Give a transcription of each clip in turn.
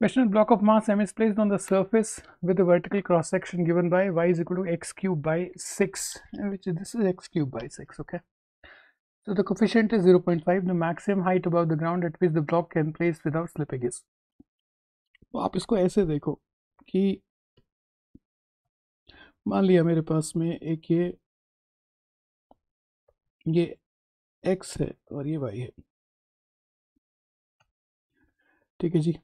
Question block of mass m is placed on the surface with a vertical cross section given by y is equal to x cube by 6 which is this is x cube by 6 okay. So the coefficient is 0.5 the maximum height above the ground at which the block can place without slipping is. तो आप इसको ऐसे देखो कि मान लिया मेरे पास में एक ये ये x है और ये y है ठीक है जी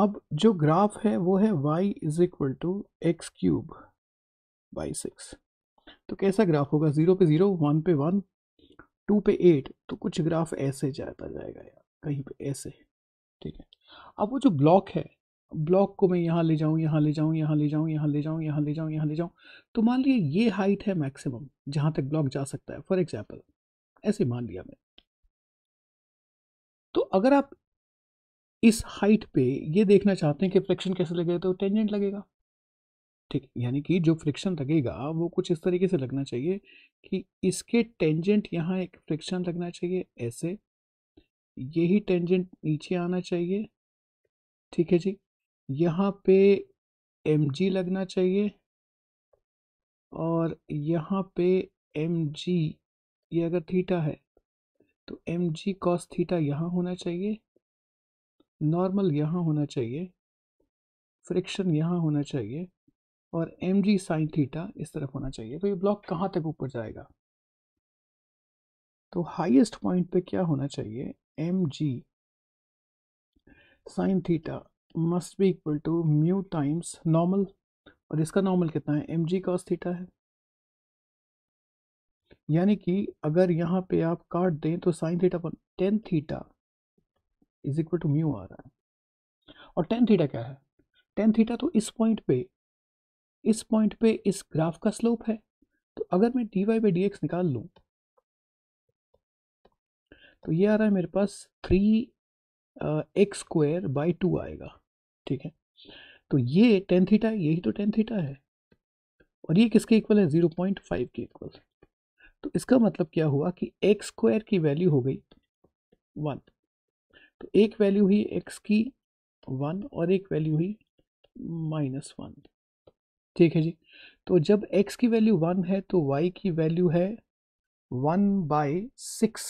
अब जो ग्राफ है वो है y is equal to X cube by six तो कैसा ग्राफ होगा ज़ीरो पे ज़ीरो वन पे वन टू पे एट तो कुछ ग्राफ ऐसे जाता जाएगा यार कहीं पे ऐसे ठीक है अब वो जो ब्लॉक है ब्लॉक को मैं यहाँ ले जाऊँ यहाँ ले जाऊँ यहाँ ले जाऊँ यहाँ ले जाऊँ यहाँ ले जाऊँ यहाँ ले जाऊँ तो मान लीजिए ये हाइट है मैक्सिमम जहाँ तक ब्लॉक जा सकता है फॉर एग्जाम्पल ऐसे मान लिया मैं तो अगर आप इस हाइट पे ये देखना चाहते हैं कि फ्रिक्शन कैसे लगेगा तो टेंजेंट लगेगा ठीक यानी कि जो फ्रिक्शन लगेगा वो कुछ इस तरीके से लगना चाहिए कि इसके टेंजेंट यहाँ एक फ्रिक्शन लगना चाहिए ऐसे यही टेंजेंट नीचे आना चाहिए ठीक है जी यहाँ पे एम जी लगना चाहिए और यहाँ पे एम जी ये अगर थीटा है तो एम जी कॉस थीटा यहाँ होना चाहिए नॉर्मल यहाँ होना चाहिए फ्रिक्शन यहाँ होना चाहिए और एम जी साइन थीटा इस तरफ होना चाहिए तो ये ब्लॉक कहाँ तक ऊपर जाएगा तो हाईएस्ट पॉइंट पे क्या होना चाहिए M G sine theta must be equal to mu times normal और इसका नॉर्मल कितना है एम जी कॉस थीटा है यानी कि अगर यहाँ पे आप काट दें तो sine theta tan theta is equal to mu आ रहा है और टेन थीटा क्या है टेन थीटा तो इस पॉइंट पे इस पॉइंट पे इस ग्राफ का स्लोप है तो अगर मैं D Y by D X निकाल लूँ तो ये आ रहा है मेरे पास three X square by two आएगा ठीक है तो ये टेन थीटा यही तो टेन थीटा है और ये किसके इक्वल है ज़ीरो पॉइंट फाइव के इक्वल तो इसका मतलब क्या हुआ कि एक्स स्क्वायर की वैल्यू हो गई वन तो एक वैल्यू हुई एक्स की वन और एक वैल्यू हुई माइनस वन ठीक है जी तो जब x की वैल्यू वन है तो y की वैल्यू है वन बाय सिक्स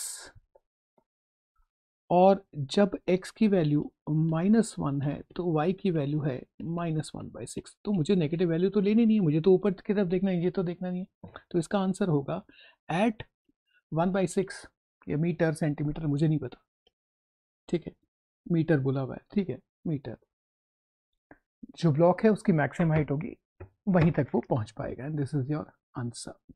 और जब x की वैल्यू माइनस वन है तो y की वैल्यू है माइनस वन बाई सिक्स तो मुझे नेगेटिव वैल्यू तो लेनी नहीं है मुझे तो ऊपर की तरफ देखना है ये तो देखना नहीं है तो इसका आंसर होगा एट वन बाई सिक्स या मीटर सेंटीमीटर मुझे नहीं पता ठीक है मीटर बोला हुआ है ठीक है मीटर जो ब्लॉक है उसकी मैक्सिमम हाइट होगी वहीं तक वो पहुंच पाएगा दिस इज योर आंसर